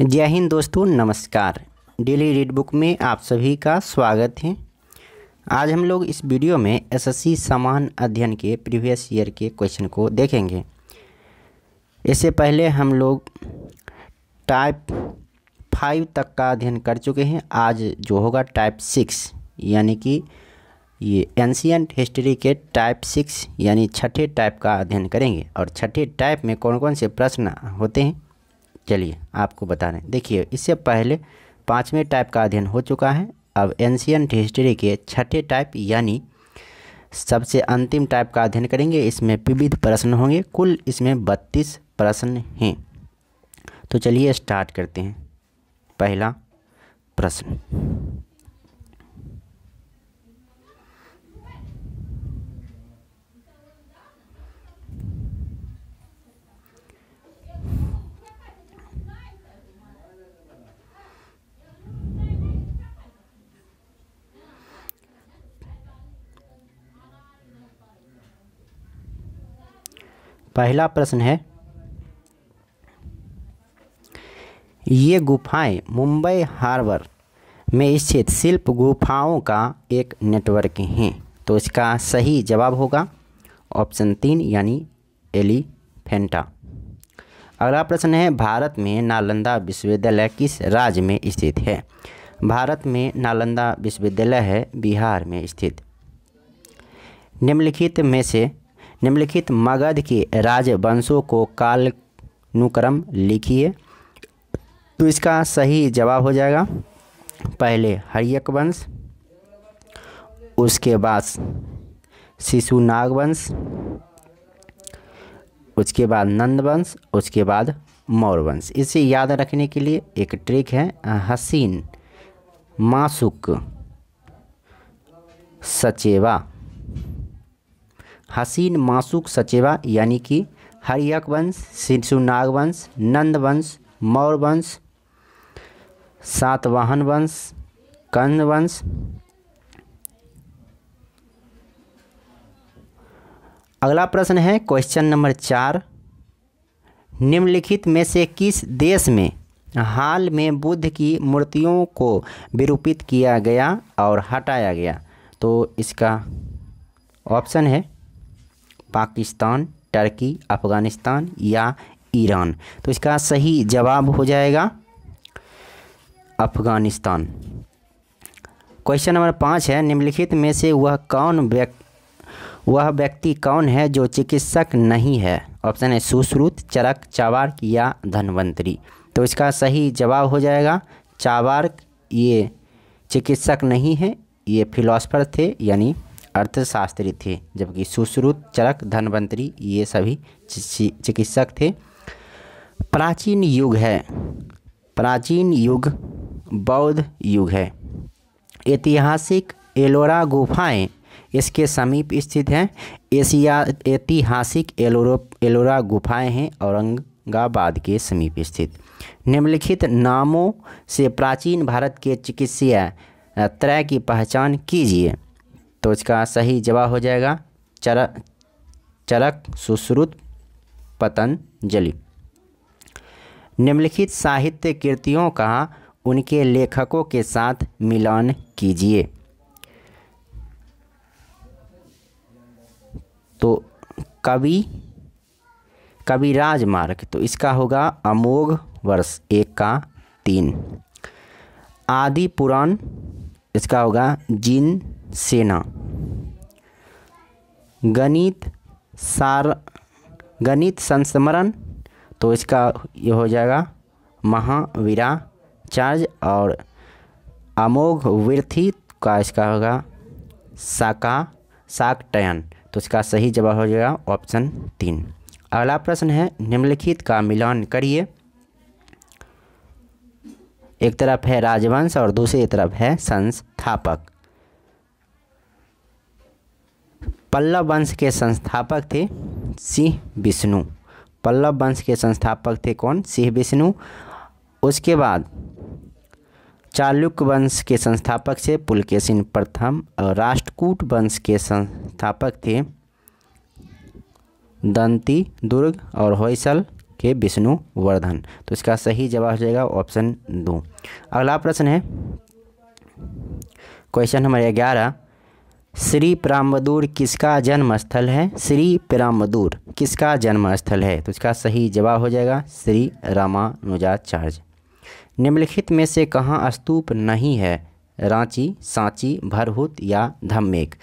जय हिंद दोस्तों नमस्कार डेली रीड बुक में आप सभी का स्वागत है आज हम लोग इस वीडियो में एसएससी समान अध्ययन के प्रीवियस ईयर के क्वेश्चन को देखेंगे इससे पहले हम लोग टाइप फाइव तक का अध्ययन कर चुके हैं आज जो होगा टाइप सिक्स यानी कि ये एंशियंट हिस्ट्री के टाइप सिक्स यानी छठे टाइप का अध्ययन करेंगे और छठे टाइप में कौन कौन से प्रश्न होते हैं चलिए आपको बता दें देखिए इससे पहले पाँचवें टाइप का अध्ययन हो चुका है अब एंशियंट हिस्ट्री के छठे टाइप यानी सबसे अंतिम टाइप का अध्ययन करेंगे इसमें विविध प्रश्न होंगे कुल इसमें बत्तीस प्रश्न हैं तो चलिए स्टार्ट करते हैं पहला प्रश्न पहला प्रश्न है ये गुफाएं मुंबई हार्बर में स्थित शिल्प गुफाओं का एक नेटवर्क हैं तो इसका सही जवाब होगा ऑप्शन तीन यानी एलिफेंटा अगला प्रश्न है भारत में नालंदा विश्वविद्यालय किस राज्य में स्थित है भारत में नालंदा विश्वविद्यालय है बिहार में स्थित निम्नलिखित में से निम्नलिखित मगध के राजवंशों को कालनुक्रम लिखिए तो इसका सही जवाब हो जाएगा पहले हरियक वंश उसके बाद शिशु नागवंश उसके बाद नंदवंश उसके बाद वंश इसे याद रखने के लिए एक ट्रिक है हसीन मासुक सचेवा हसीन मासुक सचेवा यानी कि हरियक वंश शिशु नागवंश नंद वंश मौर्य वंश सातवाहन वंश कंद वंश अगला प्रश्न है क्वेश्चन नंबर चार निम्नलिखित में से किस देश में हाल में बुद्ध की मूर्तियों को विरूपित किया गया और हटाया गया तो इसका ऑप्शन है पाकिस्तान टर्की अफ़गानिस्तान या ईरान तो इसका सही जवाब हो जाएगा अफ़गानिस्तान क्वेश्चन नंबर पाँच है निम्नलिखित में से वह कौन व्यक्ति वह व्यक्ति कौन है जो चिकित्सक नहीं है ऑप्शन है सुश्रुत चरक चावार्क या धनवंतरी तो इसका सही जवाब हो जाएगा चावार्क ये चिकित्सक नहीं है ये फिलोसफर थे यानी अर्थशास्त्री थे जबकि सुश्रुत चरक धनवंतरी ये सभी चिकित्सक थे प्राचीन युग है प्राचीन युग बौद्ध युग है ऐतिहासिक एलोरा गुफाएं इसके समीप स्थित हैं एशिया ऐतिहासिक एलोरो एलोरा गुफाएं हैं औरंगाबाद के समीप स्थित निम्नलिखित नामों से प्राचीन भारत के चिकित्सीय त्रय की पहचान कीजिए तो इसका सही जवाब हो जाएगा चर चरक सुश्रुत पतंजलि निम्नलिखित साहित्य कृतियों का उनके लेखकों के साथ मिलान कीजिए तो कवि कवि राजमार्ग तो इसका होगा अमोघ वर्ष एक का तीन आदि पुराण इसका होगा जिन सेना गणित सार गणित संस्मरण तो इसका ये हो जाएगा महावीरा चार्ज और अमोघ वृथि का इसका होगा साका साकटयन तो इसका सही जवाब हो जाएगा ऑप्शन तीन अगला प्रश्न है निम्नलिखित का मिलान करिए एक तरफ है राजवंश और दूसरी तरफ है संस्थापक पल्लव वंश के संस्थापक थे सिंह विष्णु पल्लव वंश के संस्थापक थे कौन सिंह विष्णु उसके बाद चालुक्य वंश के संस्थापक थे पुलकेशिन प्रथम और राष्ट्रकूट वंश के संस्थापक थे दंती दुर्ग और होयसल के विष्णुवर्धन तो इसका सही जवाब हो जाएगा ऑप्शन दो अगला प्रश्न है क्वेश्चन नंबर ग्यारह श्री प्रामदूर किसका जन्म स्थल है श्री प्रामदूर किसका जन्म स्थल है तो इसका सही जवाब हो जाएगा श्री रामानुजाचार्य निम्नलिखित में से कहाँ स्तूप नहीं है रांची सांची भरहुत या धम्मेक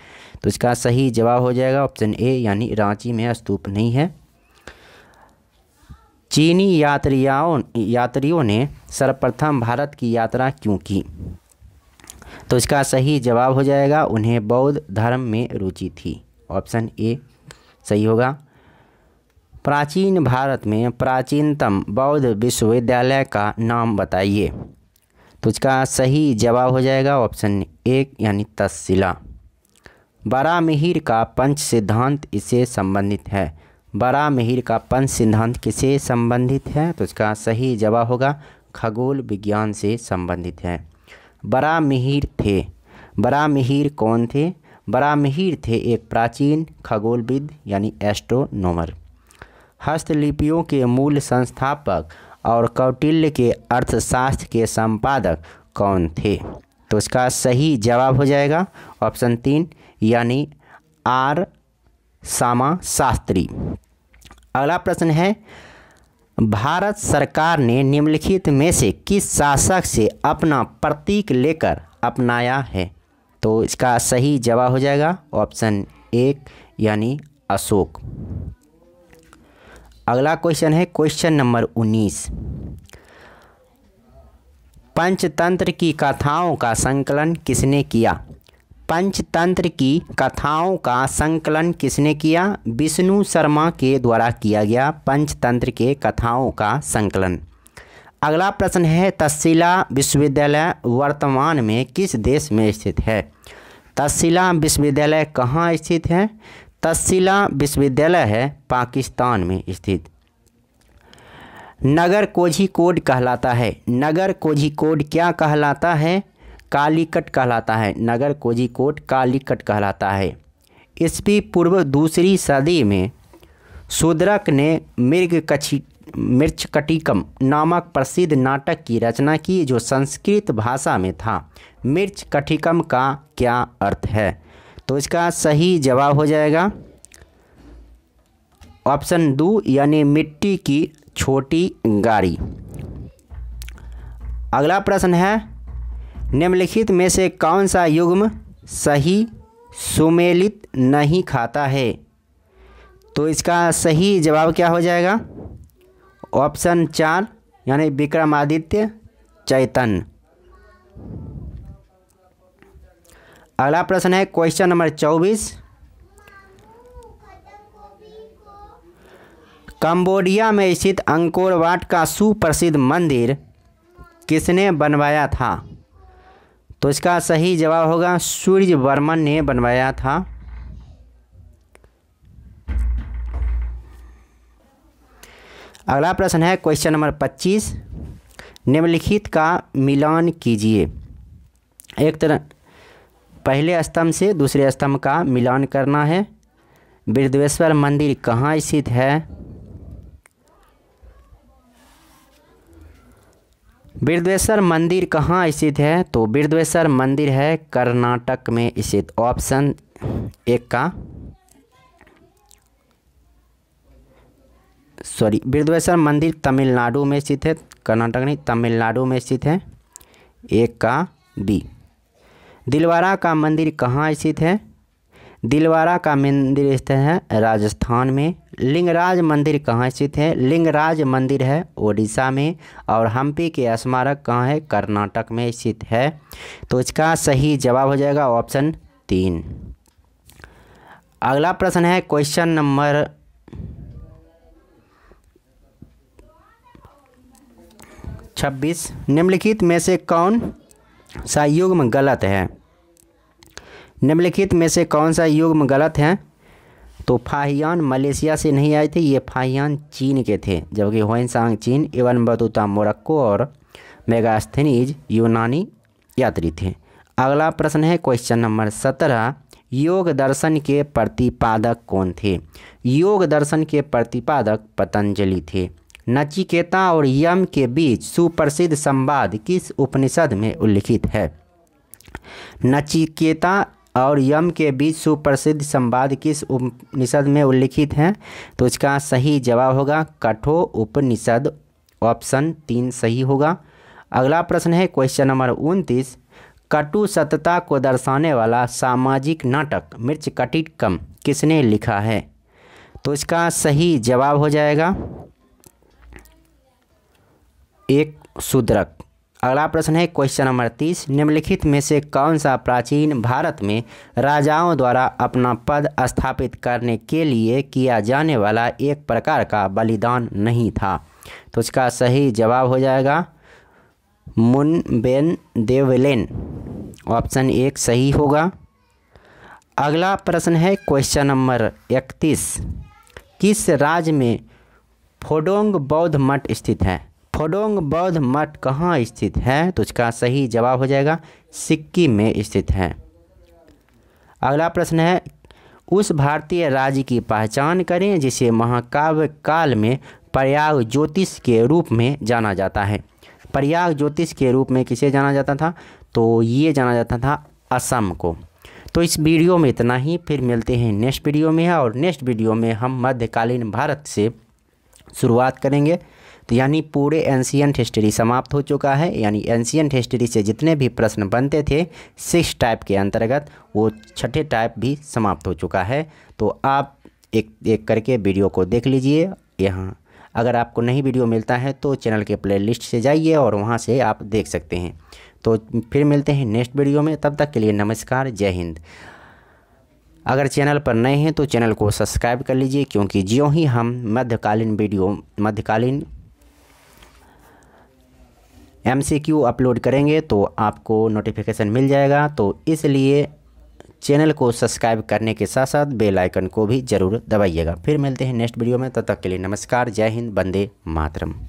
तो इसका सही जवाब हो जाएगा ऑप्शन ए यानी रांची में स्तूप नहीं है चीनी यात्रियों यात्रियों ने सर्वप्रथम भारत की यात्रा क्यों की तो इसका सही जवाब हो जाएगा उन्हें बौद्ध धर्म में रुचि थी ऑप्शन ए सही होगा प्राचीन भारत में प्राचीनतम बौद्ध विश्वविद्यालय का नाम बताइए तो इसका सही जवाब हो जाएगा ऑप्शन एक यानी तस्सिला बड़ा मिहिर का पंच सिद्धांत इससे संबंधित है बड़ा मिहिर का पंच सिद्धांत किसे संबंधित है तो इसका सही जवाब होगा खगोल विज्ञान से संबंधित है बरा मिहिर थे बरा मिहिर कौन थे बरा मिहिर थे एक प्राचीन खगोलविद यानी एस्ट्रोनोमर हस्तलिपियों के मूल संस्थापक और कौटिल्य के अर्थशास्त्र के संपादक कौन थे तो इसका सही जवाब हो जाएगा ऑप्शन तीन यानी आर सामा शास्त्री अगला प्रश्न है भारत सरकार ने निम्नलिखित में से किस शासक से अपना प्रतीक लेकर अपनाया है तो इसका सही जवाब हो जाएगा ऑप्शन एक यानी अशोक अगला क्वेश्चन है क्वेश्चन नंबर उन्नीस पंचतंत्र की कथाओं का संकलन किसने किया पंचतंत्र की कथाओं का संकलन किसने किया विष्णु शर्मा के द्वारा किया गया पंचतंत्र के कथाओं का संकलन अगला प्रश्न है तस्सीला विश्वविद्यालय वर्तमान में किस देश में स्थित है तस्सीला विश्वविद्यालय कहाँ स्थित है तस्सीला विश्वविद्यालय है पाकिस्तान में स्थित नगर कोझिकोड कहलाता है नगर कोझिकोड क्या कहलाता है कालीकट कहलाता है नगर कोजिकोट कालीकट कहलाता है ईस्वी पूर्व दूसरी सदी में शूद्रक ने मृग कछी कटिकम नामक प्रसिद्ध नाटक की रचना की जो संस्कृत भाषा में था मिर्च कटिकम का क्या अर्थ है तो इसका सही जवाब हो जाएगा ऑप्शन दू यानी मिट्टी की छोटी गाड़ी अगला प्रश्न है निम्नलिखित में से कौन सा युग्म सही सुमेलित नहीं खाता है तो इसका सही जवाब क्या हो जाएगा ऑप्शन चार यानी विक्रमादित्य चैतन अगला प्रश्न है क्वेश्चन नंबर चौबीस कंबोडिया में स्थित अंकोरवाट का सुप्रसिद्ध मंदिर किसने बनवाया था तो इसका सही जवाब होगा सूर्य वर्मन ने बनवाया था अगला प्रश्न है क्वेश्चन नंबर 25 निम्नलिखित का मिलान कीजिए एक तरह पहले स्तंभ से दूसरे स्तंभ का मिलान करना है बृद्धेश्वर मंदिर कहाँ स्थित है बिरद्वेश्वर मंदिर कहाँ स्थित है तो बिरद्वेश्वर मंदिर है कर्नाटक में स्थित ऑप्शन एक का सॉरी बिरद्वेश्वर मंदिर तमिलनाडु में स्थित है कर्नाटक नहीं तमिलनाडु में स्थित है एक का बी दिलवारा का मंदिर कहाँ स्थित है दिलवारा का मंदिर स्थित है राजस्थान में लिंगराज मंदिर कहाँ स्थित है लिंगराज मंदिर है ओडिशा में और हम्पी के स्मारक कहाँ है कर्नाटक में स्थित है तो इसका सही जवाब हो जाएगा ऑप्शन तीन अगला प्रश्न है क्वेश्चन नंबर छब्बीस निम्नलिखित में से कौन सा युग्म गलत है निम्नलिखित में से कौन सा युग्म गलत है तो फाहियान मलेशिया से नहीं आए थे ये फाहियान चीन के थे जबकि होइनसांग चीन इवन बतूता मोरक्को और मेगास्थनीज यूनानी यात्री थे अगला प्रश्न है क्वेश्चन नंबर सत्रह योग दर्शन के प्रतिपादक कौन थे योग दर्शन के प्रतिपादक पतंजलि थे नचिकेता और यम के बीच सुप्रसिद्ध संवाद किस उपनिषद में उल्लिखित है नचिकेता और यम के बीच सुप्रसिद्ध संवाद किस उपनिषद में उल्लिखित हैं तो इसका सही जवाब होगा कठो उपनिषद ऑप्शन तीन सही होगा अगला प्रश्न है क्वेश्चन नंबर उनतीस कटु सतता को दर्शाने वाला सामाजिक नाटक मिर्च कटिट कम किसने लिखा है तो इसका सही जवाब हो जाएगा एक शूद्रक अगला प्रश्न है क्वेश्चन नंबर तीस निम्नलिखित में से कौन सा प्राचीन भारत में राजाओं द्वारा अपना पद स्थापित करने के लिए किया जाने वाला एक प्रकार का बलिदान नहीं था तो इसका सही जवाब हो जाएगा मुनबेन देवलेन ऑप्शन एक सही होगा अगला प्रश्न है क्वेश्चन नंबर इकतीस किस राज्य में फोडोंग बौद्ध मठ स्थित है खोडोंग बौद्ध मठ कहाँ स्थित है तो इसका सही जवाब हो जाएगा सिक्किम में स्थित है अगला प्रश्न है उस भारतीय राज्य की पहचान करें जिसे महाकाव्य काल में प्रयाग ज्योतिष के रूप में जाना जाता है प्रयाग ज्योतिष के रूप में किसे जाना जाता था तो ये जाना जाता था असम को तो इस वीडियो में इतना ही फिर मिलते हैं नेक्स्ट वीडियो में और नेक्स्ट वीडियो में हम मध्यकालीन भारत से शुरुआत करेंगे तो यानी पूरे एंशियंट हिस्ट्री समाप्त हो चुका है यानी एंशियंट हिस्ट्री से जितने भी प्रश्न बनते थे सिक्स टाइप के अंतर्गत वो छठे टाइप भी समाप्त हो चुका है तो आप एक एक करके वीडियो को देख लीजिए यहाँ अगर आपको नहीं वीडियो मिलता है तो चैनल के प्लेलिस्ट से जाइए और वहाँ से आप देख सकते हैं तो फिर मिलते हैं नेक्स्ट वीडियो में तब तक के लिए नमस्कार जय हिंद अगर चैनल पर नए हैं तो चैनल को सब्सक्राइब कर लीजिए क्योंकि ज्यों ही हम मध्यकालीन वीडियो मध्यकालीन एम अपलोड करेंगे तो आपको नोटिफिकेशन मिल जाएगा तो इसलिए चैनल को सब्सक्राइब करने के साथ साथ बेल आइकन को भी ज़रूर दबाइएगा फिर मिलते हैं नेक्स्ट वीडियो में तब तक के लिए नमस्कार जय हिंद बंदे मातरम